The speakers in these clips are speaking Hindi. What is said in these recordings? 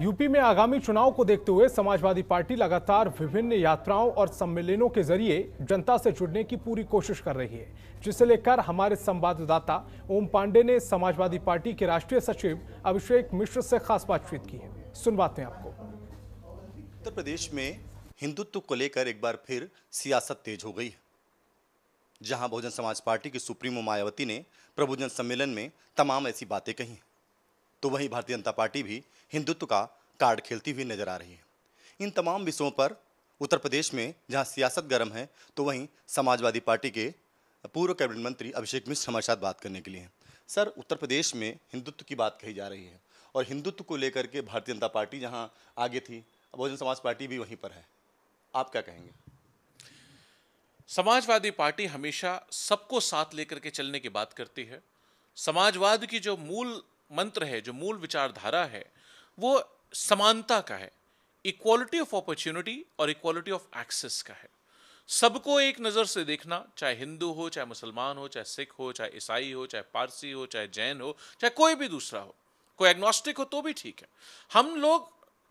यूपी में आगामी चुनाव को देखते हुए समाजवादी पार्टी लगातार विभिन्न यात्राओं और सम्मेलनों के जरिए जनता से जुड़ने की पूरी कोशिश कर रही है जिसे लेकर हमारे संवाददाता ओम पांडे ने समाजवादी पार्टी के राष्ट्रीय सचिव अभिषेक मिश्र से खास बातचीत की है सुनवाते हैं आपको उत्तर प्रदेश में हिंदुत्व को लेकर एक बार फिर सियासत तेज हो गई है जहां बहुजन समाज पार्टी की सुप्रीमो मायावती ने प्रभुजन सम्मेलन में तमाम ऐसी बातें कही हैं तो वहीं भारतीय जनता पार्टी भी हिंदुत्व का कार्ड खेलती हुई नजर आ रही है इन तमाम विषयों पर उत्तर प्रदेश में जहां सियासत गर्म है तो वहीं समाजवादी पार्टी के पूर्व कैबिनेट मंत्री अभिषेक मिश्र हमारे साथ बात करने के लिए हैं सर उत्तर प्रदेश में हिंदुत्व की बात कही जा रही है और हिंदुत्व को लेकर के भारतीय जनता पार्टी जहाँ आगे थी बहुजन समाज पार्टी भी वहीं पर है आप क्या कहेंगे समाजवादी पार्टी हमेशा सबको साथ लेकर के चलने की बात करती है समाजवाद की जो मूल मंत्र है जो मूल विचारधारा है वो समानता का है इक्वालिटी ऑफ अपॉर्चुनिटी और इक्वालिटी ऑफ एक्सेस का है सबको एक नज़र से देखना चाहे हिंदू हो चाहे मुसलमान हो चाहे सिख हो चाहे ईसाई हो चाहे पारसी हो चाहे जैन हो चाहे कोई भी दूसरा हो कोई एग्नोस्टिक हो तो भी ठीक है हम लोग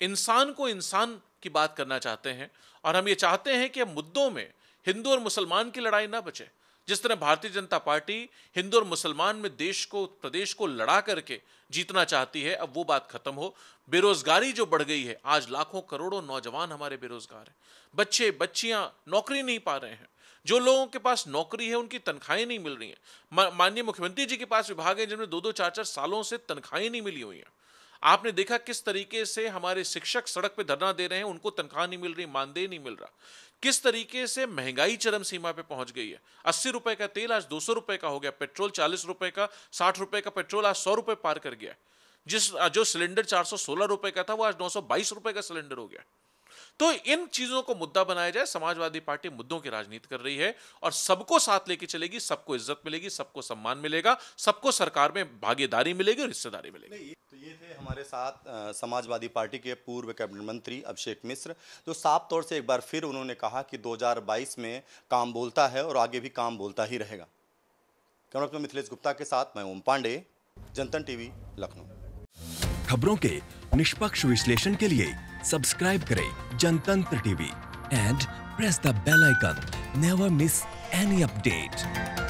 इंसान को इंसान की बात करना चाहते हैं और हम ये चाहते हैं कि मुद्दों में हिंदू और मुसलमान की लड़ाई ना बचे जिस तरह भारतीय जनता पार्टी हिंदू और मुसलमान में देश को प्रदेश को लड़ा करके जीतना चाहती है अब वो बात खत्म हो बेरोजगारी जो बढ़ गई है आज लाखों करोड़ों नौजवान हमारे बेरोजगार हैं बच्चे बच्चियां नौकरी नहीं पा रहे हैं जो लोगों के पास नौकरी है उनकी तनख्वाहें नहीं मिल रही हैं माननीय मुख्यमंत्री जी के पास विभाग है जिनमें दो दो चार चार सालों से तनख्वाहें नहीं मिली हुई हैं आपने देखा किस तरीके से हमारे शिक्षक सड़क पे धरना दे रहे हैं उनको तनख्वाह नहीं मिल रही मानदेय नहीं मिल रहा किस तरीके से महंगाई चरम सीमा पे पहुंच गई है अस्सी रुपए का तेल आज दो सौ रुपए का हो गया पेट्रोल चालीस रुपए का साठ रुपए का पेट्रोल आज सौ रुपए पार कर गया जिस जो सिलेंडर चार सौ सोलह रुपए का था वो आज नौ सौ बाईस रुपए का सिलेंडर हो गया तो इन चीजों को मुद्दा बनाया जाए समाजवादी पार्टी मुद्दों की राजनीति कर रही है और सबको साथ लेके चलेगी सबको इज्जत मिलेगी सबको सम्मान मिलेगा सबको सरकार में भागीदारी मिलेगी और हिस्सेदारी मिलेगी ये थे हमारे साथ समाजवादी पार्टी के पूर्व कैबिनेट मंत्री अभिषेक मिश्र जो साफ तौर से एक बार फिर उन्होंने कहा कि 2022 में काम बोलता है और आगे भी काम बोलता ही रहेगा कैमरा मिथिलेश गुप्ता के साथ मैं ओम पांडे जनतन टीवी लखनऊ खबरों के निष्पक्ष विश्लेषण के लिए सब्सक्राइब करें Jantantra TV and press the bell icon never miss any update